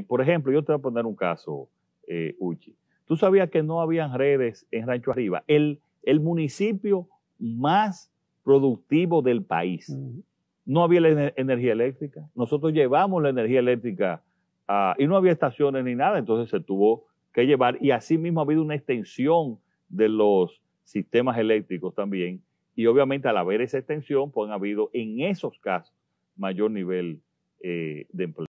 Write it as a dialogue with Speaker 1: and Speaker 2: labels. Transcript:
Speaker 1: Por ejemplo, yo te voy a poner un caso, eh, Uchi. Tú sabías que no habían redes en Rancho Arriba, el, municipio más productivo del país. No había energía eléctrica. Nosotros llevamos la energía eléctrica ah, y no había estaciones ni nada, entonces se tuvo que llevar y así mismo ha habido una extensión de los sistemas eléctricos también y obviamente al haber esa extensión pues han habido en esos casos mayor nivel eh, de empleo.